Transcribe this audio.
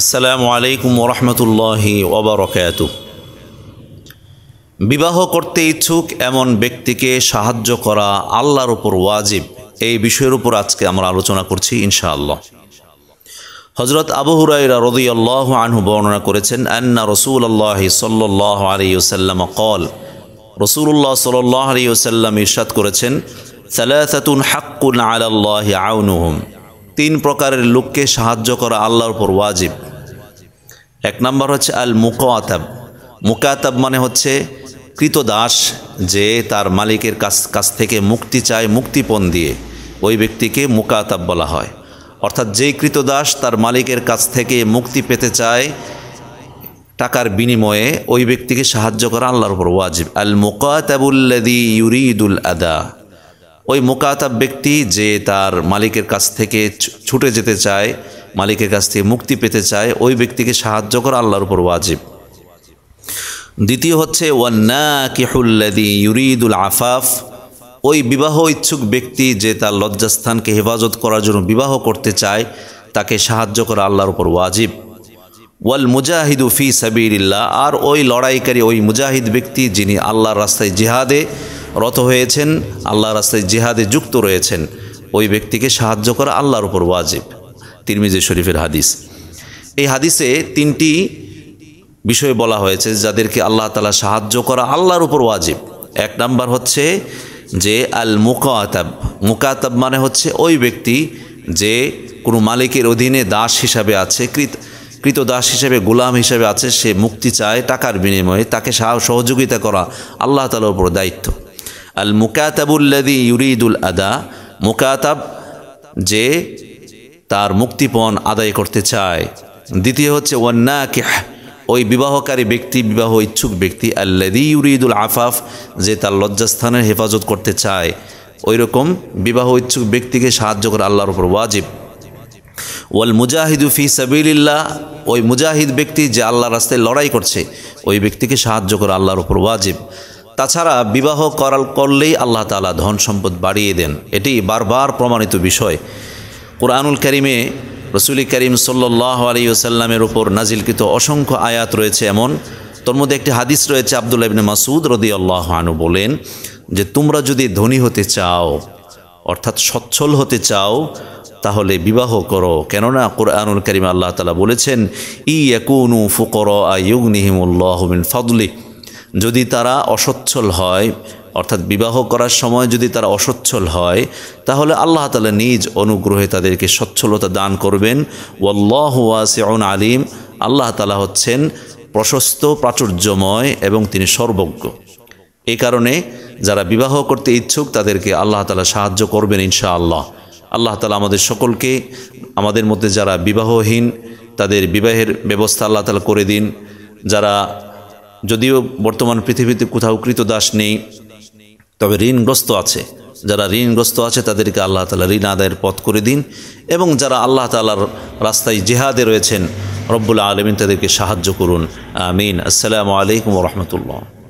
আসসালামু আলাইকুম ওরহমতুল্লাহি ওবরকাত বিবাহ করতে ইচ্ছুক এমন ব্যক্তিকে সাহায্য করা আল্লাহর উপর ওয়াজিব এই বিষয়ের উপর আজকে আমরা আলোচনা করছি ইনশাআল্লাহ হজরত আবু হুরাইরা রদি আল্লাহ আনহু বর্ণনা করেছেন আন্না রসুল আল্লাহ সাল্লাহ আলিউসাল্লাম কল রসুল্লাহ সাল্লাহ আলিউসাল্লাম ইরশাদ করেছেন সালাহাতুন হাক্কুন আল্লাহ আউনুহম তিন প্রকারের লোককে সাহায্য করা আল্লাহর উপর ওয়াজিব এক নম্বর হচ্ছে আল মুকাতাব মুকাতাব মানে হচ্ছে দাস যে তার মালিকের কাছ কাছ থেকে মুক্তি চায় মুক্তিপণ দিয়ে ওই ব্যক্তিকে মুকাতাব বলা হয় অর্থাৎ যেই দাস তার মালিকের কাছ থেকে মুক্তি পেতে চায় টাকার বিনিময়ে ওই ব্যক্তিকে সাহায্য করা আল্লাহর উপর ওয়াজিব আল মুকাতাবুল্লাদি ইউরিদুল আদা ওই মোকাতাব ব্যক্তি যে তার মালিকের কাছ থেকে ছুটে যেতে চায় মালিকের কাছ থেকে মুক্তি পেতে চায় ওই ব্যক্তিকে সাহায্য করা আল্লাহর উপর ওয়াজিব দ্বিতীয় হচ্ছে ওয়ান্না কিহুল্লাদি ইউরিদুল আফাফ ওই বিবাহ ইচ্ছুক ব্যক্তি যে তার লজ্জাস্থানকে হেফাজত করার জন্য বিবাহ করতে চায় তাকে সাহায্য করা আল্লাহর উপর ওয়াজিব ওয়াল মুজাহিদু ফি সাবির আর ওই লড়াইকারী ওই মুজাহিদ ব্যক্তি যিনি আল্লাহর রাস্তায় জিহাদে রত হয়েছেন আল্লাহ রাস্তায় জিহাদে যুক্ত রয়েছেন ওই ব্যক্তিকে সাহায্য করা আল্লাহর উপর ওয়াজিব তিরমিজি শরীফের হাদিস এই হাদিসে তিনটি বিষয় বলা হয়েছে যাদেরকে আল্লাহ তালা সাহায্য করা আল্লাহর উপর ওয়াজিব এক নাম্বার হচ্ছে যে আল মুকাতাব মুকাতাব মানে হচ্ছে ওই ব্যক্তি যে কোনো মালিকের অধীনে দাস হিসাবে আছে কৃত কৃত দাস হিসেবে গোলাম হিসেবে আছে সে মুক্তি চায় টাকার বিনিময়ে তাকে সহযোগিতা করা আল্লাহ তালার উপর দায়িত্ব আল মুকাতাবুল্লাদি ইউরিদুল আদা মুকাতাব যে তার মুক্তিপণ আদায় করতে চায় দ্বিতীয় হচ্ছে ওয়ান্না ওই বিবাহকারী ব্যক্তি বিবাহ ইচ্ছুক ব্যক্তি আল্লাদি ইউরিদুল আফাফ যে তার লজ্জাস্থানের হেফাজত করতে চায় ওই রকম বিবাহ ইচ্ছুক ব্যক্তিকে সাহায্য করা আল্লাহর উপর ওয়াজিব ওয়াল মুজাহিদু ফি সাবিল্লা ওই মুজাহিদ ব্যক্তি যে আল্লাহর রাস্তায় লড়াই করছে ওই ব্যক্তিকে সাহায্য করা আল্লাহর উপর ওয়াজিব তাছাড়া বিবাহ করাল করলেই আল্লাহ তালা ধন সম্পদ বাড়িয়ে দেন এটি বারবার প্রমাণিত বিষয় কোরআনুল করিমে রসুল করিম সাল্লাহ আলী ওসাল্লামের উপর নাজিলকৃত অসংখ্য আয়াত রয়েছে এমন তোর মধ্যে একটি হাদিস রয়েছে আবদুল্লা ইবিন মাসুদ রদি আল্লাহ আনু বলেন যে তোমরা যদি ধনী হতে চাও অর্থাৎ সচ্ছল হতে চাও তাহলে বিবাহ করো কেননা কোরআনুল করিম আল্লাহ তালা বলেছেন ই ইয়াকুনু ফুকর আ ইউগনিহিমুল্লাহমিন ফদলি যদি তারা অসচ্ছল হয় অর্থাৎ বিবাহ করার সময় যদি তারা অসচ্ছল হয় তাহলে আল্লাহ তালা নিজ অনুগ্রহে তাদেরকে সচ্ছলতা দান করবেন ওয়াল্লাহ ওয়াসিউন আলিম আল্লাহ তালা হচ্ছেন প্রশস্ত প্রাচুর্যময় এবং তিনি সর্বজ্ঞ এ কারণে যারা বিবাহ করতে ইচ্ছুক তাদেরকে আল্লাহ তালা সাহায্য করবেন ইনশা আল্লাহ আল্লাহ তালা আমাদের সকলকে আমাদের মধ্যে যারা বিবাহহীন তাদের বিবাহের ব্যবস্থা আল্লাহ তালা করে দিন যারা যদিও বর্তমান পৃথিবীতে কোথাও কৃতদাস নেই তবে ঋণগ্রস্ত আছে যারা ঋণগ্রস্ত আছে তাদেরকে আল্লাহ তালা ঋণ আদায়ের পথ করে দিন এবং যারা আল্লাহ তালার রাস্তায় জেহাদে রয়েছেন রব্বুল আলমিন তাদেরকে সাহায্য করুন আমিন আসসালামু আলাইকুম রহমতুল্লাহ